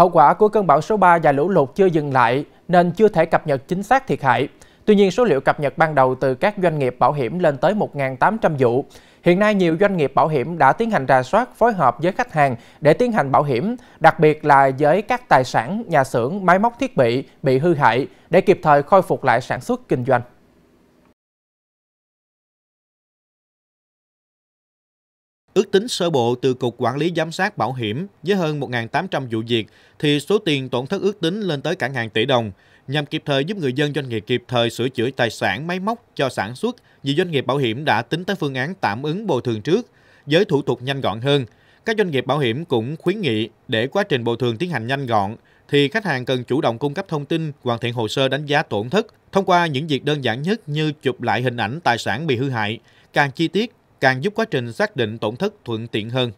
Hậu quả của cơn bão số 3 và lũ lụt chưa dừng lại nên chưa thể cập nhật chính xác thiệt hại. Tuy nhiên, số liệu cập nhật ban đầu từ các doanh nghiệp bảo hiểm lên tới 1.800 vụ. Hiện nay, nhiều doanh nghiệp bảo hiểm đã tiến hành rà soát phối hợp với khách hàng để tiến hành bảo hiểm, đặc biệt là với các tài sản, nhà xưởng, máy móc thiết bị bị hư hại để kịp thời khôi phục lại sản xuất kinh doanh. Ước tính sơ bộ từ Cục Quản lý Giám sát Bảo hiểm với hơn 1.800 vụ việc thì số tiền tổn thất ước tính lên tới cả ngàn tỷ đồng, nhằm kịp thời giúp người dân doanh nghiệp kịp thời sửa chữa tài sản máy móc cho sản xuất vì doanh nghiệp bảo hiểm đã tính tới phương án tạm ứng bồi thường trước với thủ tục nhanh gọn hơn. Các doanh nghiệp bảo hiểm cũng khuyến nghị để quá trình bồi thường tiến hành nhanh gọn thì khách hàng cần chủ động cung cấp thông tin, hoàn thiện hồ sơ đánh giá tổn thất thông qua những việc đơn giản nhất như chụp lại hình ảnh tài sản bị hư hại, càng chi tiết càng giúp quá trình xác định tổn thất thuận tiện hơn.